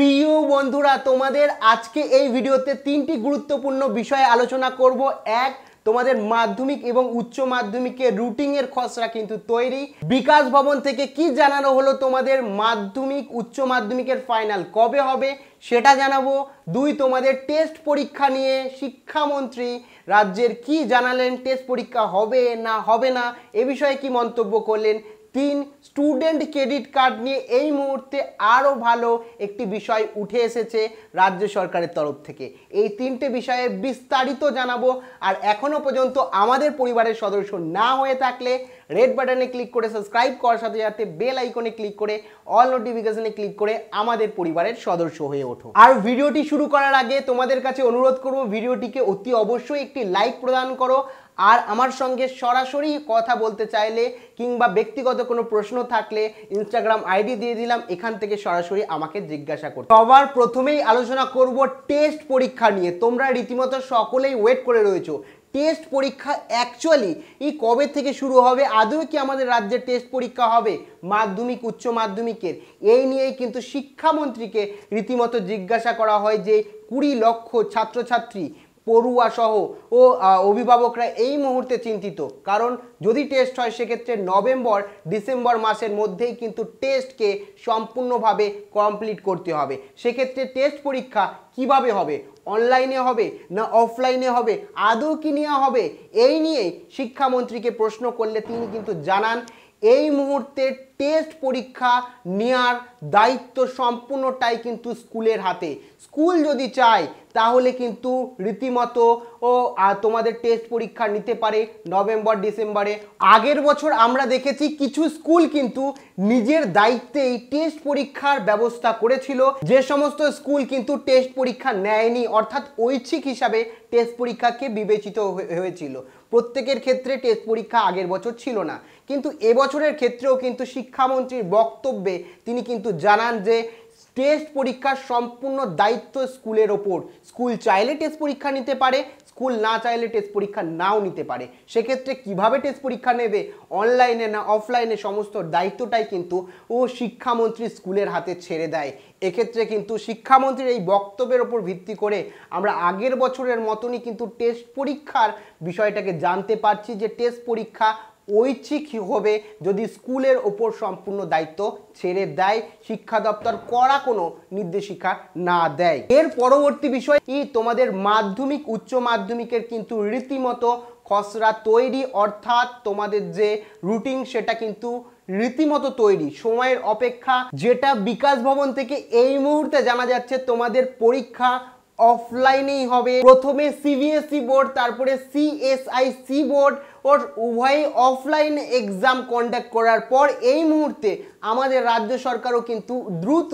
প্রিয় বন্ধুরা তোমাদের আজকে এই ভিডিওতে তিনটি গুরুত্বপূর্ণ বিষয়ে আলোচনা করব এক তোমাদের মাধ্যমিক এবং উচ্চ মাধ্যমিকের রুটিনের খসড়া কিন্তু তৈরি বিকাশ ভবন থেকে কি জানানো হলো তোমাদের মাধ্যমিক উচ্চ মাধ্যমিকের ফাইনাল কবে হবে সেটা জানাবো দুই তোমাদের টেস্ট পরীক্ষা নিয়ে শিক্ষামন্ত্রী রাজ্যের কি জানালেন টেস্ট পরীক্ষা হবে না হবে না এ বিষয়ে কি মন্তব্য করলেন তিন স্টুডেন্ট ক্রেডিট কার্ড নিয়ে এই মুহূর্তে আরও ভালো একটি বিষয় উঠে এসেছে রাজ্য সরকারের তরফ থেকে এই তিনটে বিষয়ে বিস্তারিত জানাবো আর এখনও পর্যন্ত আমাদের পরিবারের সদস্য না হয়ে থাকলে রেড বাটনে ক্লিক করে সাবস্ক্রাইব করার সাথে সাথে বেল আইকনে ক্লিক করে অল নোটিফিকেশনে ক্লিক করে আমাদের পরিবারের সদস্য হয়ে ওঠো আর ভিডিওটি শুরু করার আগে তোমাদের কাছে অনুরোধ করব ভিডিওটিকে অতি অবশ্যই একটি লাইক প্রদান করো আর আমার সঙ্গে সরাসরি কথা বলতে চাইলে কিংবা ব্যক্তিগত কোনো প্রশ্ন থাকলে ইনস্টাগ্রাম আইডি দিয়ে দিলাম এখান থেকে সরাসরি আমাকে জিজ্ঞাসা করতে সবার প্রথমেই আলোচনা করব টেস্ট পরীক্ষা নিয়ে তোমরা রীতিমতো সকলেই ওয়েট করে রয়েছো টেস্ট পরীক্ষা অ্যাকচুয়ালি এই কবে থেকে শুরু হবে আদৌ কি আমাদের রাজ্যে টেস্ট পরীক্ষা হবে মাধ্যমিক উচ্চ মাধ্যমিকের এই নিয়েই কিন্তু শিক্ষামন্ত্রীকে রীতিমতো জিজ্ঞাসা করা হয় যে কুড়ি লক্ষ ছাত্রছাত্রী পড়ুয়াসহ ও অভিভাবকরা এই মুহূর্তে চিন্তিত কারণ যদি টেস্ট হয় সেক্ষেত্রে নভেম্বর ডিসেম্বর মাসের মধ্যেই কিন্তু টেস্টকে সম্পূর্ণভাবে কমপ্লিট করতে হবে সেক্ষেত্রে টেস্ট পরীক্ষা কিভাবে হবে অনলাইনে হবে না অফলাইনে হবে আদৌ কি নেওয়া হবে এই নিয়ে শিক্ষামন্ত্রীকে প্রশ্ন করলে তিনি কিন্তু জানান এই মুহূর্তে টেস্ট পরীক্ষা নেয়ার দায়িত্ব সম্পূর্ণটাই কিন্তু স্কুলের হাতে স্কুল যদি চায় তাহলে কিন্তু রীতিমতো ও তোমাদের টেস্ট পরীক্ষা নিতে পারে নভেম্বর ডিসেম্বরে আগের বছর আমরা দেখেছি কিছু স্কুল কিন্তু নিজের দায়িত্বে এই টেস্ট পরীক্ষার ব্যবস্থা করেছিল যে সমস্ত স্কুল কিন্তু টেস্ট পরীক্ষা নেয়নি অর্থাৎ ঐচ্ছিক হিসাবে টেস্ট পরীক্ষাকে বিবেচিত হয়েছিল প্রত্যেকের ক্ষেত্রে টেস্ট পরীক্ষা আগের বছর ছিল না কিন্তু এবছরের ক্ষেত্রেও কিন্তু শিক্ষামন্ত্রীর বক্তব্যে তিনি কিন্তু জানান যে টেস্ট পরীক্ষার সম্পূর্ণ দায়িত্ব স্কুলের ওপর স্কুল চাইলে টেস্ট পরীক্ষা নিতে পারে স্কুল না চাইলে টেস্ট পরীক্ষা নাও নিতে পারে সেক্ষেত্রে কিভাবে টেস্ট পরীক্ষা নেবে অনলাইনে না অফলাইনে সমস্ত দায়িত্বটাই কিন্তু ও শিক্ষামন্ত্রী স্কুলের হাতে ছেড়ে দেয় এক্ষেত্রে কিন্তু শিক্ষামন্ত্রীর এই বক্তব্যের ওপর ভিত্তি করে আমরা আগের বছরের মতনই কিন্তু টেস্ট পরীক্ষার বিষয়টাকে জানতে পারছি যে টেস্ট পরীক্ষা ঐচ্ছিক হবে যদি স্কুলের ওপর সম্পূর্ণ দায়িত্ব ছেড়ে দেয় শিক্ষা দপ্তর করা কোনো নির্দেশিকা না দেয় এর পরবর্তী বিষয় কি তোমাদের মাধ্যমিক উচ্চ মাধ্যমিকের কিন্তু রীতিমতো খসড়া তৈরি অর্থাৎ তোমাদের যে রুটিন সেটা কিন্তু রীতিমতো তৈরি সময়ের অপেক্ষা যেটা বিকাশ ভবন থেকে এই মুহূর্তে জানা যাচ্ছে তোমাদের পরীক্ষা অফলাইনেই হবে প্রথমে সিবিএসই বোর্ড e তারপরে সিএসআইসি বোর্ড ওর উভয়ই অফলাইন এক্সাম কন্ডাক্ট করার পর এই মুহূর্তে আমাদের রাজ্য সরকারও কিন্তু দ্রুত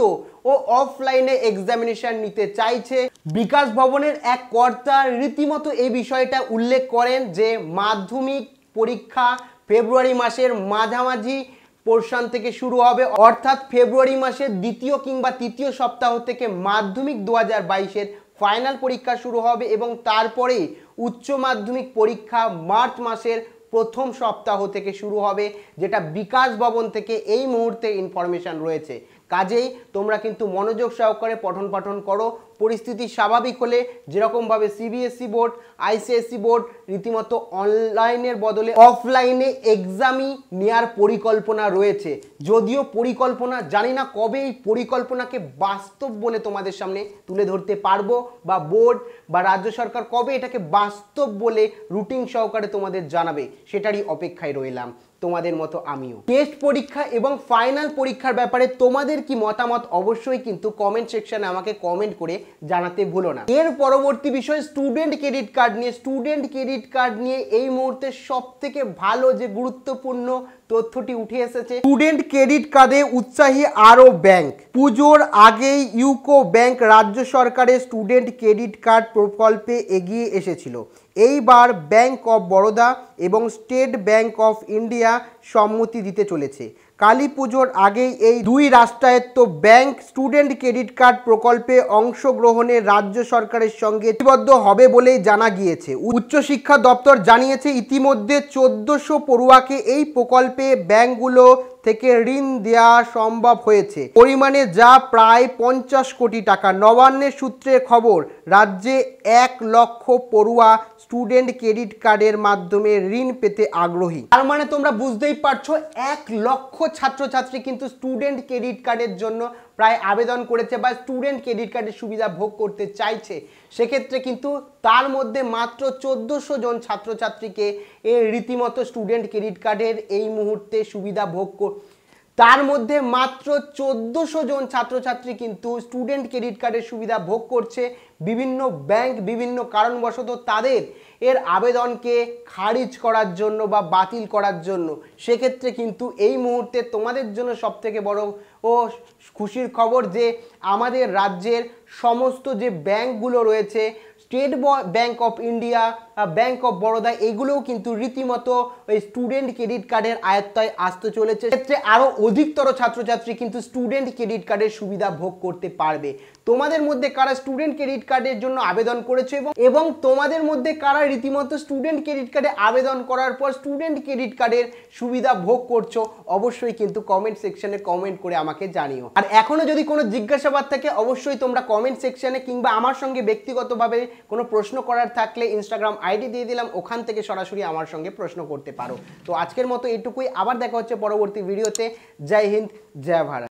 ও অফলাইনে এক্সামিনেশন নিতে চাইছে বিকাশ ভবনের এক কর্তা রীতিমতো এই বিষয়টা উল্লেখ করেন যে মাধ্যমিক পরীক্ষা ফেব্রুয়ারি মাসের মাঝামাঝি পোর্শন থেকে শুরু হবে অর্থাৎ ফেব্রুয়ারি মাসের দ্বিতীয় কিংবা তৃতীয় সপ্তাহ থেকে মাধ্যমিক দু হাজার বাইশের ফাইনাল পরীক্ষা শুরু হবে এবং তারপরে উচ্চ মাধ্যমিক পরীক্ষা মার্চ মাসের প্রথম সপ্তাহ থেকে শুরু হবে যেটা বিকাশ ভবন থেকে এই মুহূর্তে ইনফরমেশান রয়েছে কাজেই তোমরা কিন্তু মনোযোগ সহকারে পঠন পাঠন করো পরিস্থিতি স্বাভাবিক হলে যেরকমভাবে সিবিএসসি বোর্ড আইসিএসসি বোর্ড রীতিমতো অনলাইনের বদলে অফলাইনে এক্সামই নেয়ার পরিকল্পনা রয়েছে যদিও পরিকল্পনা জানি না কবে এই পরিকল্পনাকে বাস্তব বলে তোমাদের সামনে তুলে ধরতে পারবো বা বোর্ড বা রাজ্য সরকার কবে এটাকে বাস্তব বলে রুটিন সহকারে তোমাদের জানাবে সেটারই অপেক্ষায় রইলাম তোমাদের মতো আমিও টেস্ট পরীক্ষা এবং ফাইনাল পরীক্ষার ব্যাপারে তোমাদের কি মতামত অবশ্যই কিন্তু কমেন্ট সেকশানে আমাকে কমেন্ট করে জানাতে ভুলো না এর পরবর্তী বিষয় স্টুডেন্ট ক্রেডিট কার্ড নিয়ে স্টুডেন্ট ক্রেডিট কার্ড নিয়ে এই মুহূর্তে সব থেকে ভালো যে গুরুত্বপূর্ণ তথ্যটি উঠে এসেছে স্টুডেন্ট ক্রেডিট কার্ডে উৎসাহী আরও ব্যাংক পুজোর আগেই ইউকো ব্যাংক রাজ্য সরকারের স্টুডেন্ট ক্রেডিট কার্ড প্রকল্পে এগিয়ে এসেছিল এইবার ব্যাংক অফ বরোদা এবং স্টেট ব্যাংক অফ ইন্ডিয়া সম্মতি দিতে চলেছে কালী পুজোর আগেই এই দুই রাষ্ট্রায়ত্ত ব্যাংক স্টুডেন্ট ক্রেডিট কার্ড প্রকল্পে অংশগ্রহণে রাজ্য সরকারের সঙ্গে লিপিবদ্ধ হবে বলেই জানা গিয়েছে উচ্চশিক্ষা দপ্তর জানিয়েছে ইতিমধ্যে চোদ্দোশো পড়ুয়াকে এই প্রকল্পে ব্যাংকগুলো থেকে ঋণ দেওয়া সম্ভব হয়েছে পরিমাণে যা প্রায় পঞ্চাশ কোটি টাকা নবান্নের সূত্রে খবর রাজ্যে এক লক্ষ পড়ুয়া স্টুডেন্ট ক্রেডিট কার্ডের মাধ্যমে ঋণ পেতে আগ্রহী তার মানে তোমরা বুঝতেই পারছো এক লক্ষ ছাত্রছাত্রী কিন্তু স্টুডেন্ট ক্রেডিট কার্ডের জন্য প্রায় আবেদন করেছে বা স্টুডেন্ট ক্রেডিট কার্ডের সুবিধা ভোগ করতে চাইছে সেক্ষেত্রে কিন্তু তার মধ্যে মাত্র চোদ্দোশো জন ছাত্রছাত্রীকে এ রীতিমতো স্টুডেন্ট ক্রেডিট কার্ডের এই মুহূর্তে সুবিধা ভোগ তার মধ্যে মাত্র চোদ্দোশো জন ছাত্রছাত্রী কিন্তু স্টুডেন্ট ক্রেডিট কার্ডের সুবিধা ভোগ করছে বিভিন্ন ব্যাংক বিভিন্ন কারণবশত তাদের এর আবেদনকে খারিজ করার জন্য বা বাতিল করার জন্য সেক্ষেত্রে কিন্তু এই মুহূর্তে তোমাদের জন্য সবথেকে বড় ও খুশির খবর যে আমাদের রাজ্যের সমস্ত যে ব্যাংকগুলো রয়েছে State Bank of India Bank of Baroda এগুলোও কিন্তু রীতিমতো ওই স্টুডেন্ট ক্রেডিট কার্ডের আয়ত্তায় আসতে চলেছে ক্ষেত্রে আরও অধিকতর ছাত্রছাত্রী কিন্তু স্টুডেন্ট ক্রেডিট কার্ডের সুবিধা ভোগ করতে পারবে তোমাদের মধ্যে কারা স্টুডেন্ট ক্রেডিট কার্ডের জন্য আবেদন করেছে এবং তোমাদের মধ্যে কারা রীতিমতো স্টুডেন্ট ক্রেডিট কার্ডে আবেদন করার পর স্টুডেন্ট ক্রেডিট কার্ডের সুবিধা ভোগ করছো অবশ্যই কিন্তু কমেন্ট সেকশনে কমেন্ট করে আমাকে জানিও আর এখনও যদি কোনো জিজ্ঞাসাবাদ থাকে অবশ্যই তোমরা কমেন্ট সেকশনে কিংবা আমার সঙ্গে ব্যক্তিগতভাবে কোনো প্রশ্ন করার থাকলে ইনস্টাগ্রাম আইডি দিয়ে দিলাম ওখান থেকে সরাসরি আমার সঙ্গে প্রশ্ন করতে পারো তো আজকের মতো এটুকুই আবার দেখা হচ্ছে পরবর্তী ভিডিওতে জয় হিন্দ জয় ভারত